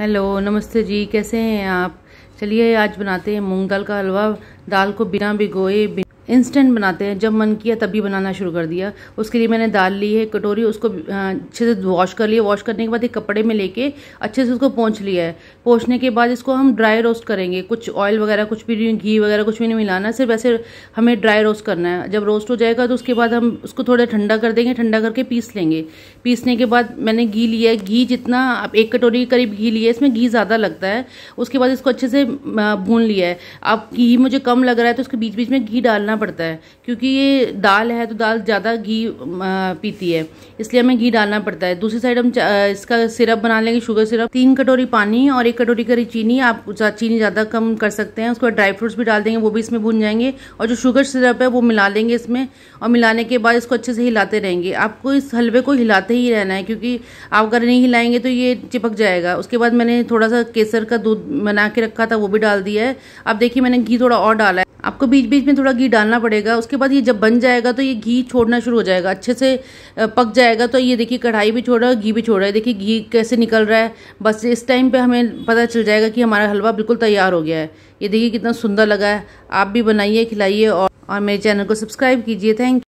hello नमस्ते जी कैसे हैं आप चलिए आज बनाते हैं मूंग दाल का हलवा दाल को बिना भिगोए इंस्टेंट बनाते हैं जब मन किया तभी बनाना शुरू कर दिया उसके लिए मैंने दाल ली है कटोरी उसको अच्छे से वॉश कर लिया वॉश करने के बाद एक कपड़े में लेके अच्छे से उसको पोंछ लिया है पोंछने के बाद इसको हम ड्राई रोस्ट करेंगे कुछ ऑयल वगैरह कुछ भी नहीं घी वगैरह कुछ भी नहीं मिलाना सिर्फ ऐसे हमें ड्राई रोस्ट करना है जब रोस्ट हो जाएगा तो उसके बाद हम उसको थोड़ा ठंडा कर देंगे ठंडा करके पीस लेंगे पीसने के बाद मैंने घी लिया घी जितना आप एक कटोरी के करीब घी लिया है इसमें घी ज़्यादा लगता है उसके बाद इसको अच्छे से भून लिया है आप घी मुझे कम लग रहा है तो उसके बीच बीच में घी डालना पड़ता है क्योंकि ये दाल है तो दाल ज़्यादा घी पीती है इसलिए हमें घी डालना पड़ता है दूसरी साइड हम इसका सिरप बना लेंगे शुगर सिरप तीन कटोरी पानी और एक कटोरी करी चीनी आप चीनी ज़्यादा कम कर सकते हैं उसके बाद ड्राई फ्रूट्स भी डाल देंगे वो भी इसमें भून जाएंगे और जो शुगर सिरप है वो मिला देंगे इसमें और मिलाने के बाद इसको अच्छे से हिलाते रहेंगे आपको इस हलवे को हिलाते ही रहना है क्योंकि आप अगर नहीं हिलाएंगे तो ये चिपक जाएगा उसके बाद मैंने थोड़ा सा केसर का दूध बना के रखा था वो भी डाल दिया है अब देखिए मैंने घी थोड़ा और डाला है आपको बीच बीच में थोड़ा घी डालना पड़ेगा उसके बाद ये जब बन जाएगा तो ये घी छोड़ना शुरू हो जाएगा अच्छे से पक जाएगा तो ये देखिए कढ़ाई भी छोड़ रहा है घी भी छोड़ रहा है देखिए घी कैसे निकल रहा है बस इस टाइम पे हमें पता चल जाएगा कि हमारा हलवा बिल्कुल तैयार हो गया है ये देखिए कितना सुंदर लगा है आप भी बनाइए खिलाइए और, और मेरे चैनल को सब्सक्राइब कीजिए थैंक